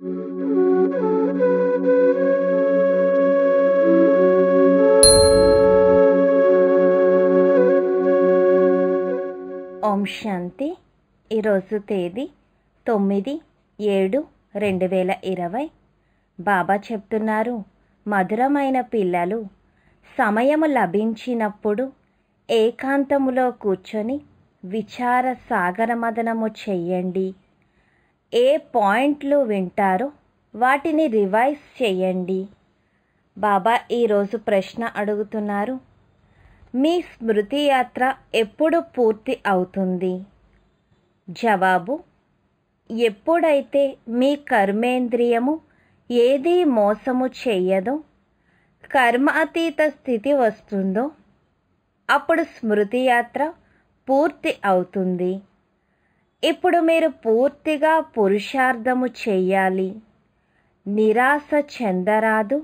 ఓం శాంతి ఈరోజు తేదీ తొమ్మిది ఏడు రెండు వేల ఇరవై బాబా చెప్తున్నారు మధురమైన పిల్లలు సమయం లభించినప్పుడు ఏకాంతములో కూర్చొని విచార సాగరమదనము చెయ్యండి ఏ పాయింట్లు వింటారో వాటిని రివైజ్ చేయండి బాబా ఈరోజు ప్రశ్న అడుగుతున్నారు మీ స్మృతి యాత్ర ఎప్పుడు పూర్తి అవుతుంది జవాబు ఎప్పుడైతే మీ కర్మేంద్రియము ఏది మోసము చేయదో కర్మ అతీత స్థితి వస్తుందో అప్పుడు స్మృతి యాత్ర పూర్తి అవుతుంది ఇప్పుడు మీరు పూర్తిగా పురుషార్థము చేయాలి నిరాశ చెందరాదు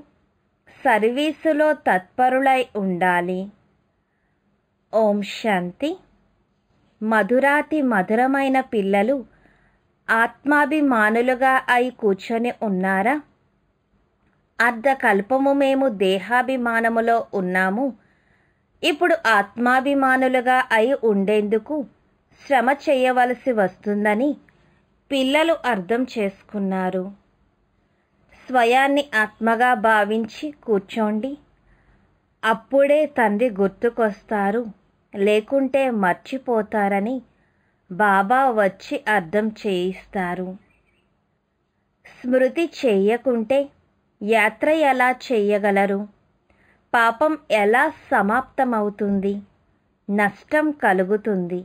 సర్వీసులో తత్పరులై ఉండాలి ఓం శాంతి మధురాతి మధురమైన పిల్లలు ఆత్మాభిమానులుగా అయి కూర్చొని ఉన్నారా అర్ధకల్పము మేము దేహాభిమానములో ఉన్నాము ఇప్పుడు ఆత్మాభిమానులుగా అయి ఉండేందుకు శ్రమ చేయవలసి వస్తుందని పిల్లలు అర్థం చేసుకున్నారు స్వయాన్ని ఆత్మగా భావించి కూర్చోండి అప్పుడే తండ్రి గుర్తుకొస్తారు లేకుంటే మర్చిపోతారని బాబా వచ్చి అర్థం చేయిస్తారు స్మృతి చేయకుంటే యాత్ర ఎలా చేయగలరు పాపం ఎలా సమాప్తమవుతుంది నష్టం కలుగుతుంది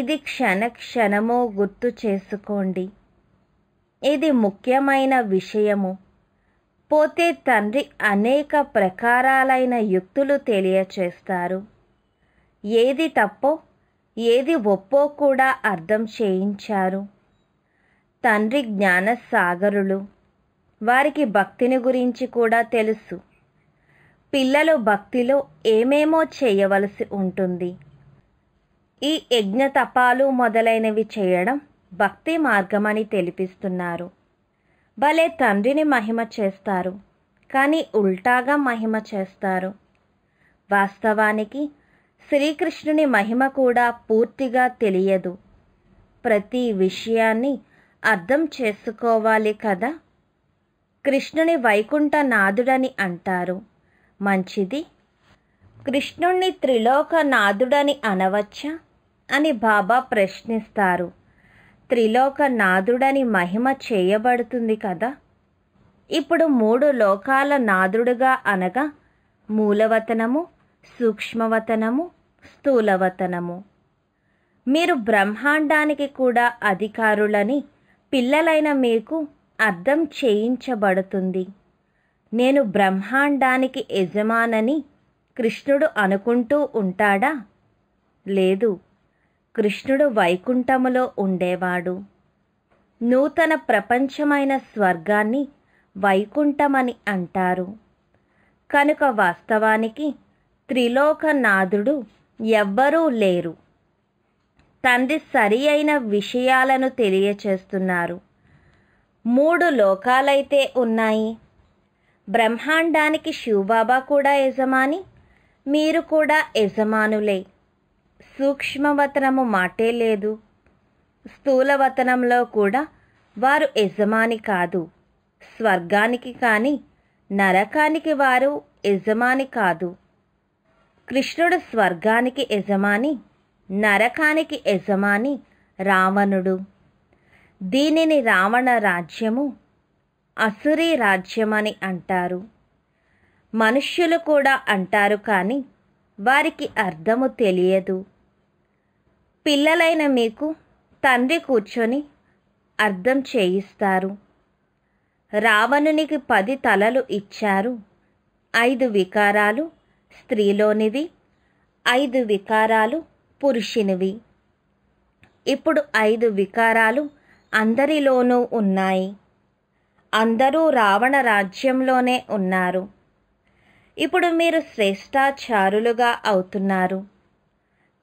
ఇది క్షణక్షణము గుర్తు చేసుకోండి ఇది ముఖ్యమైన విషయము పోతే తండ్రి అనేక ప్రకారాలైన యుక్తులు తెలియచేస్తారు ఏది తప్పో ఏది ఒప్పో కూడా అర్థం చేయించారు తండ్రి జ్ఞానసాగరులు వారికి భక్తిని గురించి కూడా తెలుసు పిల్లలు భక్తిలో ఏమేమో చేయవలసి ఉంటుంది ఈ యజ్ఞ తపాలు మొదలైనవి చేయడం భక్తి మార్గమని తెలిపిస్తున్నారు భలే తండ్రిని మహిమ చేస్తారు కానీ ఉల్టాగా మహిమ చేస్తారు వాస్తవానికి శ్రీకృష్ణుని మహిమ కూడా పూర్తిగా తెలియదు ప్రతి విషయాన్ని అర్థం చేసుకోవాలి కదా కృష్ణుని వైకుంఠ నాదుడని అంటారు మంచిది కృష్ణుణ్ణి త్రిలోక నాదుడని అనవచ్చా అని బాబా ప్రశ్నిస్తారు త్రిలోకనాథుడని మహిమ చేయబడుతుంది కదా ఇప్పుడు మూడు లోకాల నాదుడుగా అనగా మూలవతనము సూక్ష్మవతనము స్థూలవతనము మీరు బ్రహ్మాండానికి కూడా అధికారులని పిల్లలైన మీకు అర్థం చేయించబడుతుంది నేను బ్రహ్మాండానికి యజమానని కృష్ణుడు అనుకుంటూ ఉంటాడా లేదు కృష్ణుడు వైకుంఠములో ఉండేవాడు నూతన ప్రపంచమైన స్వర్గాన్ని వైకుంఠమని అంటారు కనుక వాస్తవానికి త్రిలోకనాథుడు ఎవ్వరూ లేరు తండ్రి సరి అయిన విషయాలను తెలియచేస్తున్నారు మూడు లోకాలైతే ఉన్నాయి బ్రహ్మాండానికి శివబాబా కూడా యజమాని మీరు కూడా యజమానులే సూక్ష్మవతనము మాటే లేదు స్థూలవతనంలో కూడా వారు యజమాని కాదు స్వర్గానికి కానీ నరకానికి వారు యజమాని కాదు కృష్ణుడు స్వర్గానికి యజమాని నరకానికి యజమాని రావణుడు దీనిని రావణ రాజ్యము అసురీ రాజ్యమని అంటారు మనుష్యులు కూడా అంటారు కానీ వారికి అర్థము తెలియదు పిల్లలైన మీకు తండ్రి కూర్చొని అర్థం చేయిస్తారు రావణునికి పది తలలు ఇచ్చారు ఐదు వికారాలు స్త్రీలోనివి ఐదు వికారాలు పురుషునివి ఇప్పుడు ఐదు వికారాలు అందరిలోనూ ఉన్నాయి అందరూ రావణ రాజ్యంలోనే ఉన్నారు ఇప్పుడు మీరు శ్రేష్టాచారులుగా అవుతున్నారు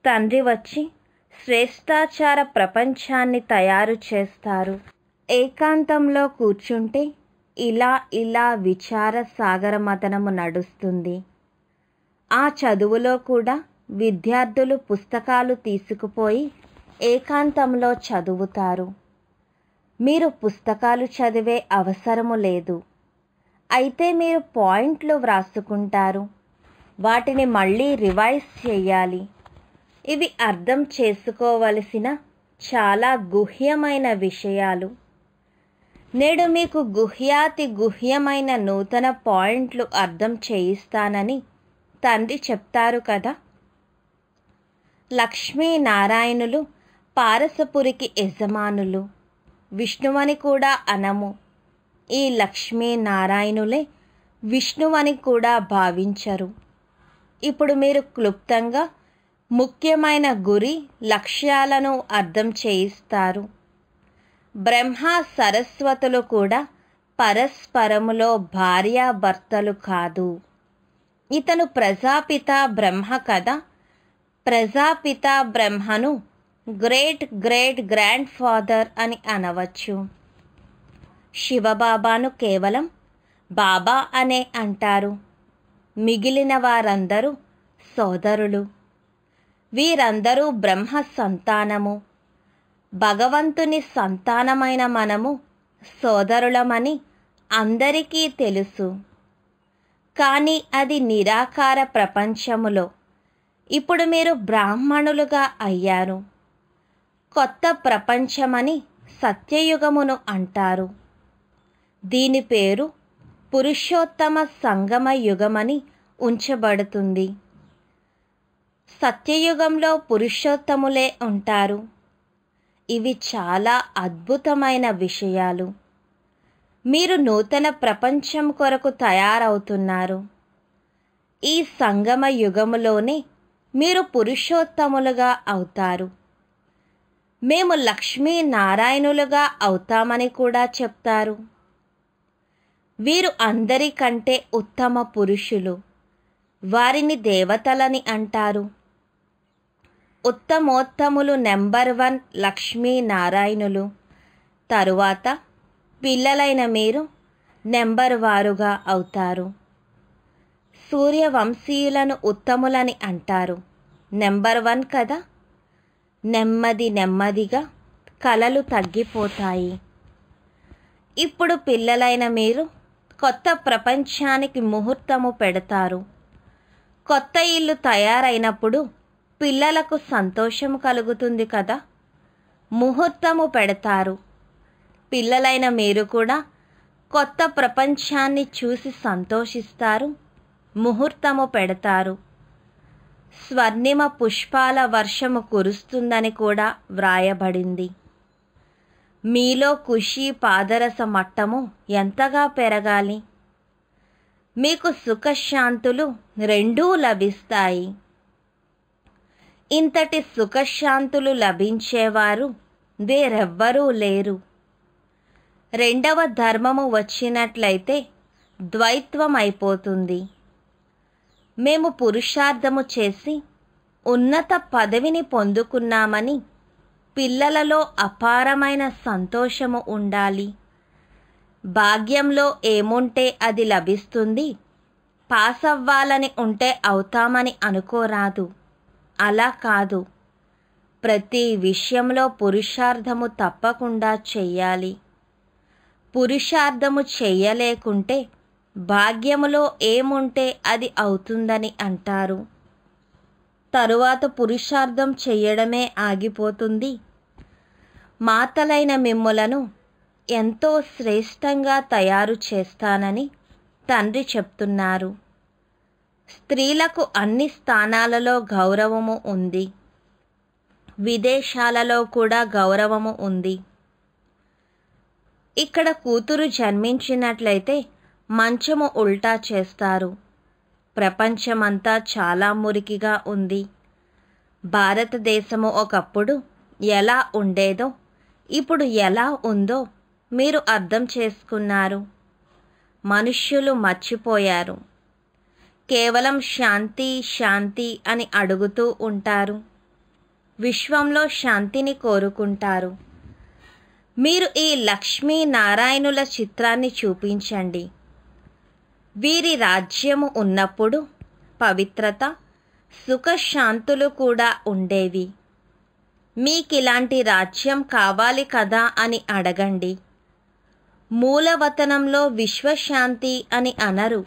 తండ్రి వచ్చి శ్రేష్టాచార ప్రపంచాన్ని తయారు చేస్తారు ఏకాంతంలో కూర్చుంటే ఇలా ఇలా విచార సాగర మతనము నడుస్తుంది ఆ చదువులో కూడా విద్యార్థులు పుస్తకాలు తీసుకుపోయి ఏకాంతంలో చదువుతారు మీరు పుస్తకాలు చదివే అవసరము లేదు అయితే మీరు పాయింట్లు వ్రాసుకుంటారు వాటిని మళ్ళీ రివైజ్ చేయాలి ఇవి అర్థం చేసుకోవలసిన చాలా గుహ్యమైన విషయాలు నేడు మీకు గుహ్యాతి గుహ్యమైన నూతన పాయింట్లు అర్థం చేయిస్తానని తండ్రి చెప్తారు కదా లక్ష్మీనారాయణులు పారసపురికి యజమానులు విష్ణువని కూడా అనము ఈ లక్ష్మీనారాయణులే విష్ణువని కూడా భావించరు ఇప్పుడు మీరు క్లుప్తంగా ముఖ్యమైన గురి లక్ష్యాలను అర్థం చేయిస్తారు బ్రహ్మ సరస్వతులు కూడా పరస్పరములో భార్యాభర్తలు కాదు ఇతను ప్రజాపిత బ్రహ్మ కదా ప్రజాపిత బ్రహ్మను గ్రేట్ గ్రేట్ గ్రాండ్ ఫాదర్ అని అనవచ్చు శివబాబాను కేవలం బాబా అనే అంటారు మిగిలిన వారందరూ సోదరులు వీరందరూ బ్రహ్మ సంతానము భగవంతుని సంతానమైన మనము సోదరులమని అందరికీ తెలుసు కానీ అది నిరాకార ప్రపంచములో ఇప్పుడు మీరు బ్రాహ్మణులుగా అయ్యారు కొత్త ప్రపంచమని సత్యయుగమును అంటారు దీని పేరు పురుషోత్తమ సంగమ యుగమని ఉంచబడుతుంది సత్యయుగంలో పురుషోత్తములే ఉంటారు ఇవి చాలా అద్భుతమైన విషయాలు మీరు నూతన ప్రపంచం కొరకు తయారవుతున్నారు ఈ సంగమ యుగములోనే మీరు పురుషోత్తములుగా అవుతారు మేము లక్ష్మీ నారాయణులుగా అవుతామని కూడా చెప్తారు వీరు అందరికంటే ఉత్తమ పురుషులు వారిని దేవతలని అంటారు ఉత్తమోత్తములు నెంబర్ వన్ లక్ష్మీనారాయణులు తరువాత పిల్లలైన మీరు నెంబర్ వారుగా అవుతారు సూర్యవంశీయులను ఉత్తములని అంటారు నెంబర్ వన్ కదా నెమ్మది నెమ్మదిగా కలలు తగ్గిపోతాయి ఇప్పుడు పిల్లలైన మీరు కొత్త ప్రపంచానికి ముహూర్తము పెడతారు కొత్త ఇల్లు తయారైనప్పుడు పిల్లలకు సంతోషం కలుగుతుంది కదా ముహూర్తము పెడతారు పిల్లలైన మీరు కూడా కొత్త ప్రపంచాన్ని చూసి సంతోషిస్తారు ముహూర్తము పెడతారు స్వర్ణిమ పుష్పాల వర్షము కురుస్తుందని కూడా వ్రాయబడింది మీలో ఖుషి పాదరస మట్టము ఎంతగా పెరగాలి మీకు సుఖశాంతులు రెండూ లభిస్తాయి ఇంతటి సుఖశాంతులు లభించేవారు వేరెవ్వరూ లేరు రెండవ ధర్మము వచ్చినట్లయితే ద్వైత్వం అయిపోతుంది మేము పురుషార్థము చేసి ఉన్నత పదవిని పొందుకున్నామని పిల్లలలో అపారమైన సంతోషము ఉండాలి భాగ్యంలో ఏముంటే అది లభిస్తుంది పాస్ అవ్వాలని ఉంటే అవుతామని అనుకోరాదు అలా కాదు ప్రతి విషయంలో పురుషార్థము తప్పకుండా చెయ్యాలి పురుషార్థము చేయలేకుంటే భాగ్యములో ఏముంటే అది అవుతుందని అంటారు తరువాత పురుషార్థం చేయడమే ఆగిపోతుంది మాతలైన మిమ్ములను ఎంతో శ్రేష్టంగా తయారు చేస్తానని తండ్రి చెప్తున్నారు స్త్రీలకు అన్ని స్థానాలలో గౌరవము ఉంది విదేశాలలో కూడా గౌరవము ఉంది ఇక్కడ కూతురు జన్మించినట్లయితే మంచము ఉల్టా చేస్తారు ప్రపంచమంతా చాలా మురికిగా ఉంది భారతదేశము ఒకప్పుడు ఎలా ఉండేదో ఇప్పుడు ఎలా ఉందో మీరు అర్థం చేసుకున్నారు మనుష్యులు మర్చిపోయారు కేవలం శాంతి శాంతి అని అడుగుతూ ఉంటారు విశ్వంలో శాంతిని కోరుకుంటారు మీరు ఈ లక్ష్మీనారాయణుల చిత్రాన్ని చూపించండి వీరి రాజ్యము ఉన్నప్పుడు పవిత్రత సుఖశాంతులు కూడా ఉండేవి మీకిలాంటి రాజ్యం కావాలి కదా అని అడగండి మూలవతనంలో విశ్వశాంతి అని అనరు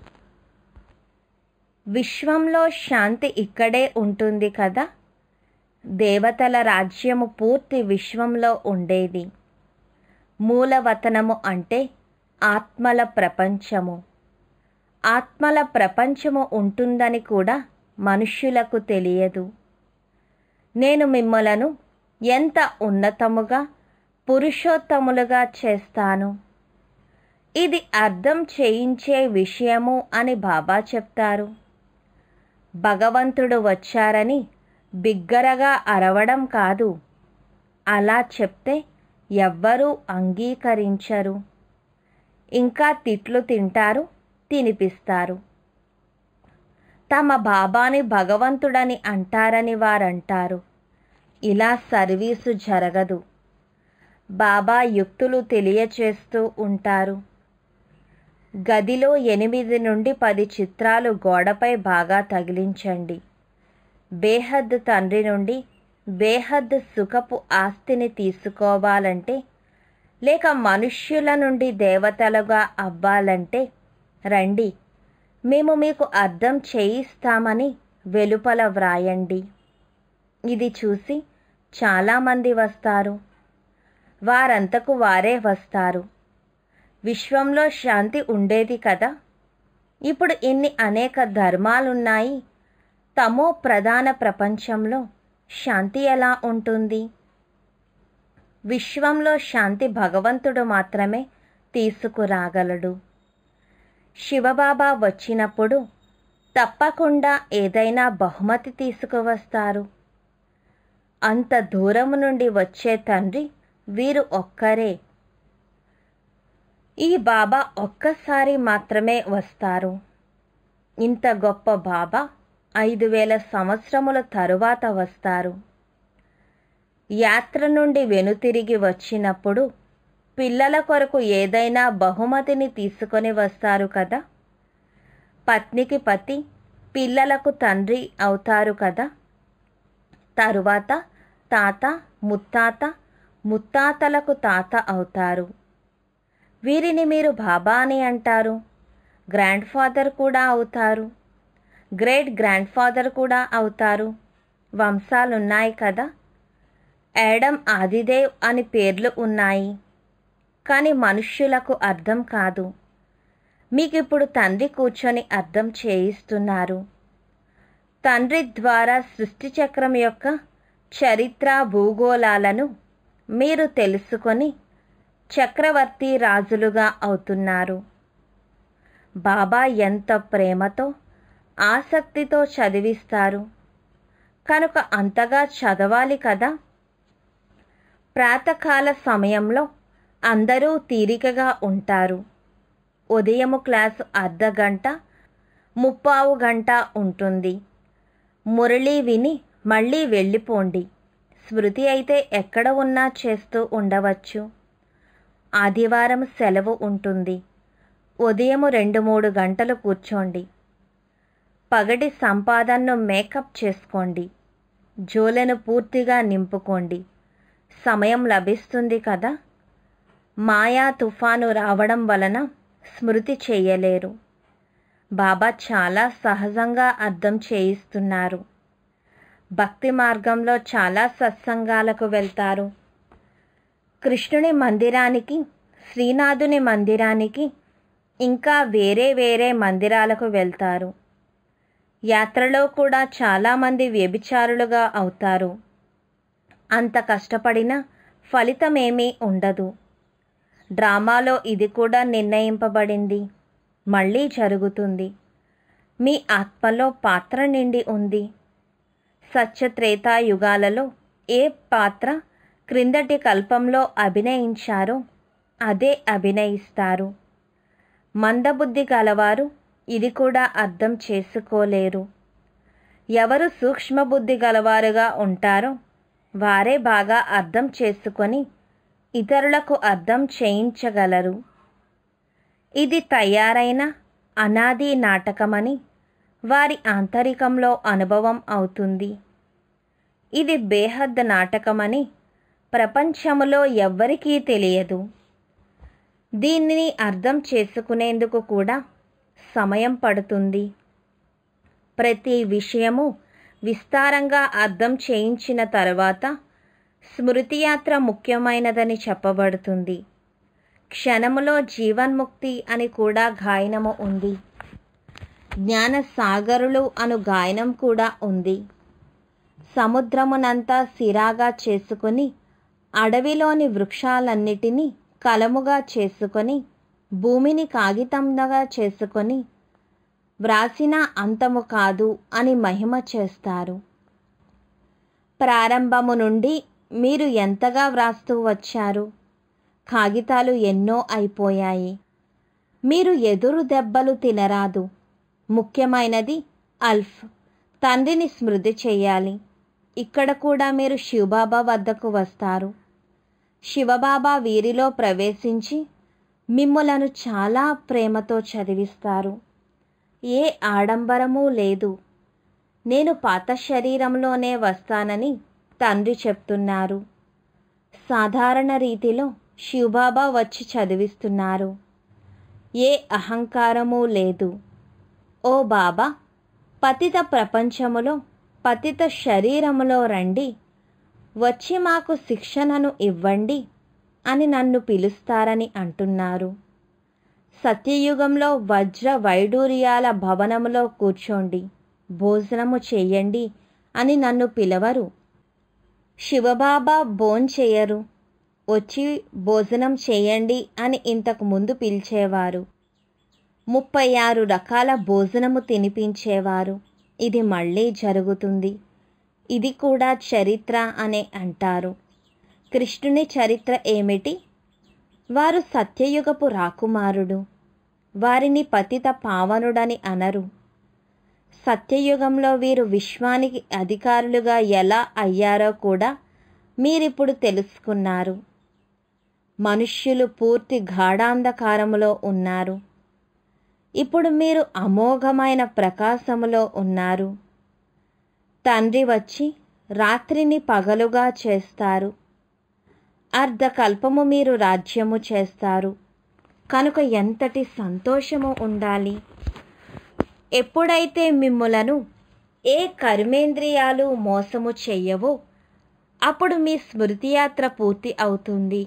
విశ్వంలో శాంతి ఇక్కడే ఉంటుంది కదా దేవతల రాజ్యము పూర్తి విశ్వంలో ఉండేది మూలవతనము అంటే ఆత్మల ప్రపంచము ఆత్మల ప్రపంచము ఉంటుందని కూడా మనుష్యులకు తెలియదు నేను మిమ్మలను ఎంత ఉన్నతముగా పురుషోత్తములుగా చేస్తాను ఇది అర్థం చేయించే విషయము అని బాబా చెప్తారు భగవంతుడు వచ్చారని బిగ్గరగా అరవడం కాదు అలా చెప్తే ఎవ్వరూ అంగీకరించరు ఇంకా తిట్లు తింటారు తినిపిస్తారు తమ బాబాని భగవంతుడని అంటారని వారంటారు ఇలా సర్వీసు జరగదు బాబా యుక్తులు తెలియచేస్తూ ఉంటారు గదిలో ఎనిమిది నుండి పది చిత్రాలు గోడపై బాగా తగిలించండి బేహద్ తండ్రి నుండి బేహద్ సుఖపు ఆస్తిని తీసుకోవాలంటే లేక మనుష్యుల నుండి దేవతలుగా అవ్వాలంటే రండి మేము మీకు అర్థం చేయిస్తామని వెలుపల వ్రాయండి ఇది చూసి చాలామంది వస్తారు వారంతకు వారే వస్తారు విశ్వంలో శాంతి ఉండేది కదా ఇప్పుడు ఇన్ని అనేక ధర్మాలున్నాయి తమో ప్రధాన ప్రపంచంలో శాంతి ఎలా ఉంటుంది విశ్వంలో శాంతి భగవంతుడు మాత్రమే తీసుకురాగలడు శివబాబా వచ్చినప్పుడు తప్పకుండా ఏదైనా బహుమతి తీసుకువస్తారు అంత దూరం నుండి వచ్చే తండ్రి వీరు ఒక్కరే ఈ బాబా ఒక్కసారి మాత్రమే వస్తారు ఇంత గొప్ప బాబా ఐదు వేల సంవత్సరముల తరువాత వస్తారు యాత్ర నుండి వెనుతిరిగి వచ్చినప్పుడు పిల్లల కొరకు ఏదైనా బహుమతిని తీసుకొని వస్తారు కదా పత్నికి పతి పిల్లలకు తండ్రి అవుతారు కదా తరువాత తాత ముత్తాత ముత్తాతలకు తాత అవుతారు వీరిని మీరు బాబా అని అంటారు గ్రాండ్ ఫాదర్ కూడా అవుతారు గ్రేట్ గ్రాండ్ ఫాదర్ కూడా అవుతారు వంశాలున్నాయి కదా యాడమ్ ఆదిదేవ్ అని పేర్లు ఉన్నాయి కానీ మనుష్యులకు అర్థం కాదు మీకు ఇప్పుడు తండ్రి కూర్చొని అర్థం చేయిస్తున్నారు తండ్రి ద్వారా సృష్టి చక్రం యొక్క చరిత్ర భూగోళాలను మీరు తెలుసుకొని చక్రవర్తి రాజులుగా అవుతున్నారు బాబా ఎంత ప్రేమతో ఆసక్తితో చదివిస్తారు కనుక అంతగా చదవాలి కదా ప్రాతకాల సమయంలో అందరూ తీరికగా ఉంటారు ఉదయము క్లాసు అర్ధ గంట ముప్పావు గంట ఉంటుంది మురళీ విని మళ్ళీ వెళ్ళిపోండి స్మృతి అయితే ఎక్కడ ఉన్నా చేస్తూ ఉండవచ్చు ఆదివారం సెలవు ఉంటుంది ఉదయం రెండు మూడు గంటలు కూర్చోండి పగటి సంపాదనను మేకప్ చేసుకోండి జోలను పూర్తిగా నింపుకోండి సమయం లభిస్తుంది కదా మాయా తుఫాను రావడం వలన స్మృతి చేయలేరు బాబా చాలా సహజంగా అర్థం చేయిస్తున్నారు భక్తి మార్గంలో చాలా సత్సంగాలకు వెళ్తారు కృష్ణుని మందిరానికి శ్రీనాథుని మందిరానికి ఇంకా వేరే వేరే మందిరాలకు వెళ్తారు యాత్రలో కూడా చాలామంది వ్యభిచారులుగా అవుతారు అంత కష్టపడిన ఫలితమేమీ ఉండదు డ్రామాలో ఇది కూడా నిర్ణయింపబడింది మళ్ళీ జరుగుతుంది మీ ఆత్మలో పాత్ర నిండి ఉంది సత్యత్రేతాయుగాలలో ఏ పాత్ర క్రిందటి కల్పంలో అభినయించారో అదే అభినయిస్తారు మందబుద్ధి గలవారు ఇది కూడా అర్థం చేసుకోలేరు ఎవరు సూక్ష్మబుద్ధి గలవారుగా ఉంటారో వారే బాగా అర్థం చేసుకొని ఇతరులకు అర్థం చేయించగలరు ఇది తయారైన అనాది నాటకమని వారి ఆంతరికంలో అనుభవం అవుతుంది ఇది బేహద్ నాటకమని ప్రపంచములో ఎవ్వరికీ తెలియదు దీనిని అర్థం చేసుకునేందుకు కూడా సమయం పడుతుంది ప్రతి విషయము విస్తారంగా అర్థం చేయించిన తర్వాత స్మృతియాత్ర ముఖ్యమైనదని చెప్పబడుతుంది క్షణములో జీవన్ముక్తి అని కూడా గాయనము ఉంది జ్ఞాన సాగరులు అను గాయనం కూడా ఉంది సముద్రమునంతా సిరాగా చేసుకుని అడవిలోని వృక్షాలన్నిటినీ కలముగా చేసుకొని భూమిని కాగితంగా చేసుకొని వ్రాసిన అంతము కాదు అని మహిమ చేస్తారు ప్రారంభము నుండి మీరు ఎంతగా వ్రాస్తూ వచ్చారు కాగితాలు ఎన్నో అయిపోయాయి మీరు ఎదురు దెబ్బలు తినరాదు ముఖ్యమైనది అల్ఫ్ తండ్రిని స్మృతి చేయాలి ఇక్కడ కూడా మీరు శివబాబా వద్దకు వస్తారు శివబాబా వీరిలో ప్రవేశించి మిమ్మలను చాలా ప్రేమతో చదివిస్తారు ఏ ఆడంబరమూ లేదు నేను పాత శరీరంలోనే వస్తానని తండ్రి చెప్తున్నారు సాధారణ రీతిలో శివబాబా వచ్చి చదివిస్తున్నారు ఏ అహంకారము లేదు ఓ బాబా పతిత ప్రపంచములో పతిత శరీరములో రండి వచ్చి మాకు శిక్షణను ఇవ్వండి అని నన్ను పిలుస్తారని అంటున్నారు సత్యయుగంలో వజ్ర వైడూర్యాల భవనములో కూర్చోండి భోజనము చేయండి అని నన్ను పిలవరు శివబాబా భోంచేయరు వచ్చి భోజనం చేయండి అని ఇంతకు ముందు పిలిచేవారు ముప్పై ఆరు రకాల భోజనము తినిపించేవారు ఇది మళ్ళీ జరుగుతుంది ఇది కూడా చరిత్ర అనే అంటారు కృష్ణుని చరిత్ర ఏమిటి వారు సత్యయుగపు రాకుమారుడు వారిని పతిత పావనుడని అనరు సత్యయుగంలో వీరు విశ్వానికి అధికారులుగా ఎలా అయ్యారో కూడా మీరిప్పుడు తెలుసుకున్నారు మనుష్యులు పూర్తి గాఢాంధకారములో ఉన్నారు ఇప్పుడు మీరు అమోఘమైన ప్రకాశములో ఉన్నారు తండ్రి వచ్చి రాత్రిని పగలుగా చేస్తారు అర్ధకల్పము మీరు రాజ్యము చేస్తారు కనుక ఎంతటి సంతోషము ఉండాలి ఎప్పుడైతే మిమ్ములను ఏ కర్మేంద్రియాలు మోసము చెయ్యవో అప్పుడు మీ స్మృతియాత్ర పూర్తి అవుతుంది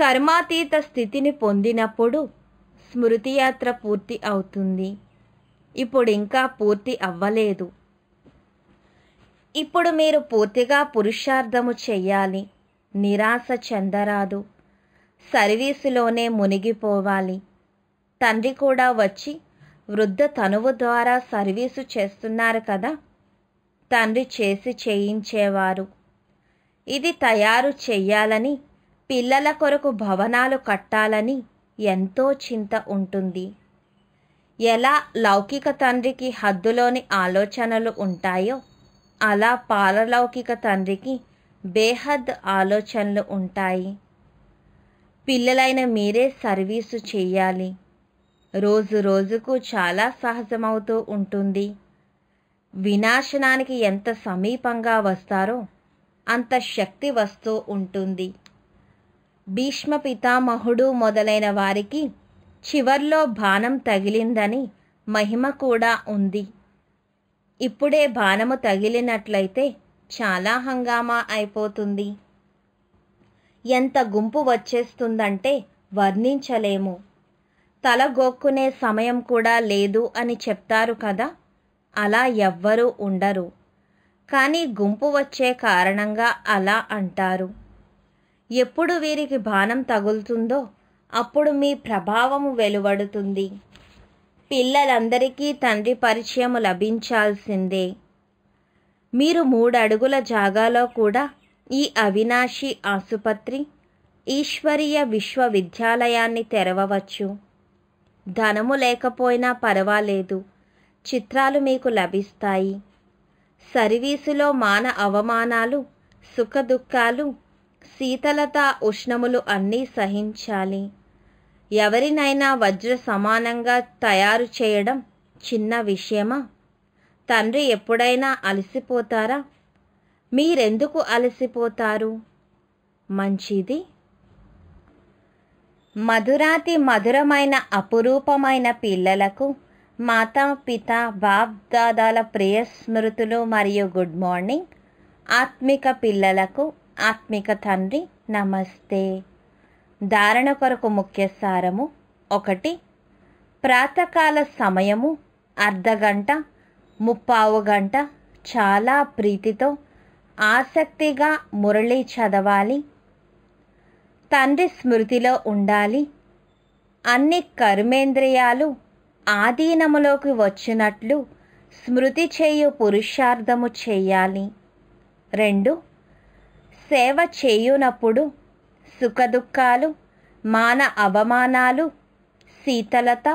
కర్మాతీత స్థితిని పొందినప్పుడు స్మృతియాత్ర పూర్తి అవుతుంది ఇప్పుడు ఇంకా పూర్తి అవ్వలేదు ఇప్పుడు మీరు పూర్తిగా పురుషార్థము చెయ్యాలి నిరాశ చెందరాదు సర్వీసులోనే మునిగిపోవాలి తండ్రి కూడా వచ్చి వృద్ధ తనువు ద్వారా సర్వీసు చేస్తున్నారు కదా తండ్రి చేసి చేయించేవారు ఇది తయారు చెయ్యాలని పిల్లల కొరకు భవనాలు కట్టాలని ఎంతో చింత ఉంటుంది ఎలా లౌకిక తండ్రికి హద్దులోని ఆలోచనలు ఉంటాయో అలా పారలౌకిక తండ్రికి బేహద్ ఆలోచనలు ఉంటాయి పిల్లలైన మీరే సర్వీసు చేయాలి రోజు రోజుకు చాలా సహజమవుతూ ఉంటుంది వినాశనానికి ఎంత సమీపంగా వస్తారో అంత శక్తి వస్తూ ఉంటుంది భీష్మ పితామహుడు మొదలైన వారికి చివర్లో బాణం తగిలిందని మహిమ కూడా ఉంది ఇప్పుడే బాణము తగిలినట్లయితే చాలా హంగామా అయిపోతుంది ఎంత గుంపు వచ్చేస్తుందంటే వర్ణించలేము తల గోక్కునే సమయం కూడా లేదు అని చెప్తారు కదా అలా ఎవ్వరూ ఉండరు కానీ గుంపు వచ్చే కారణంగా అలా అంటారు ఎప్పుడు వీరికి బాణం తగులుతుందో అప్పుడు మీ ప్రభావము వెలువడుతుంది పిల్లలందరికీ తండ్రి పరిచయం లభించాల్సిందే మీరు మూడడుగుల జాగాలో కూడా ఈ అవినాశి ఆసుపత్రి ఈశ్వరీయ విశ్వవిద్యాలయాన్ని తెరవవచ్చు ధనము లేకపోయినా పర్వాలేదు చిత్రాలు మీకు లభిస్తాయి సర్వీసులో మాన అవమానాలు సుఖదుఖాలు శీతలత ఉష్ణములు అన్నీ సహించాలి ఎవరినైనా వజ్ర సమానంగా తయారు చేయడం చిన్న విషయమా తండ్రి ఎప్పుడైనా అలసిపోతారా మీరెందుకు అలసిపోతారు మంచిది మధురాతి మధురమైన అపురూపమైన పిల్లలకు మాతా పిత బాప్దాదాల ప్రియ స్మృతులు మరియు గుడ్ మార్నింగ్ ఆత్మిక పిల్లలకు ఆత్మిక తండ్రి నమస్తే ధారణ కొరకు ముఖ్య సారము ఒకటి ప్రాతకాల సమయము అర్ధగంట ముప్పావు గంట చాలా ప్రీతితో ఆసక్తిగా మురళి చదవాలి తండ్రి స్మృతిలో ఉండాలి అన్ని కర్మేంద్రియాలు ఆధీనములోకి వచ్చినట్లు స్మృతి చేయు పురుషార్థము చేయాలి రెండు సేవ చేయునప్పుడు సుఖదుఖాలు మాన అవమానాలు శీతలత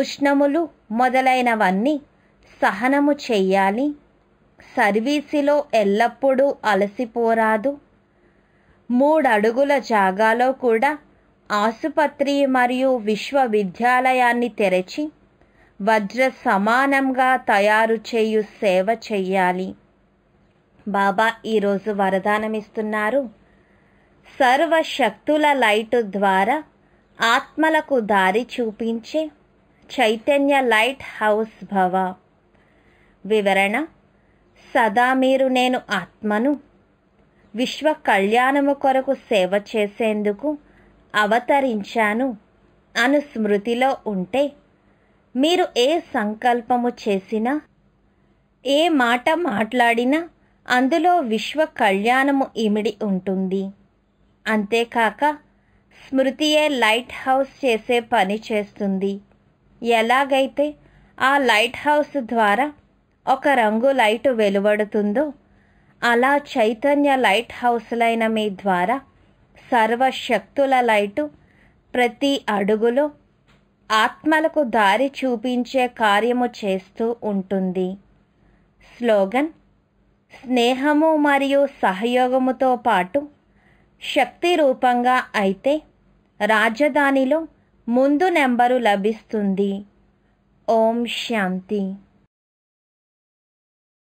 ఉష్ణములు మొదలైనవన్నీ సహనము చెయ్యాలి సర్వీసులో ఎల్లప్పుడూ అలసిపోరాదు మూడడుగుల జాగాలో కూడా ఆసుపత్రి మరియు విశ్వవిద్యాలయాన్ని తెరచి వజ్ర సమానంగా తయారు చేయు సేవ చెయ్యాలి బాబా ఈరోజు వరదానమిస్తున్నారు సర్వశక్తుల లైటు ద్వారా ఆత్మలకు దారి చూపించే చైతన్య లైట్ హౌస్ భవ వివరణ సదా మీరు నేను ఆత్మను విశ్వ కళ్యాణము కొరకు సేవ చేసేందుకు అవతరించాను అను స్మృతిలో ఉంటే మీరు ఏ సంకల్పము చేసినా ఏ మాట మాట్లాడినా అందులో విశ్వ కళ్యాణము ఇమిడి ఉంటుంది అంతేకాక స్మృతియే లైట్ హౌస్ చేసే పని చేస్తుంది ఎలాగైతే ఆ లైట్ హౌస్ ద్వారా ఒక రంగు లైటు వెలువడుతుందో అలా చైతన్య లైట్ హౌస్లైన మీ ద్వారా సర్వశక్తుల లైటు ప్రతి అడుగులో ఆత్మలకు దారి చూపించే కార్యము చేస్తూ ఉంటుంది స్లోగన్ స్నేహము మరియు సహయోగముతో పాటు శక్తి రూపంగా అయితే రాజధానిలో ముందు నెంబరు లభిస్తుంది ఓం శాంతి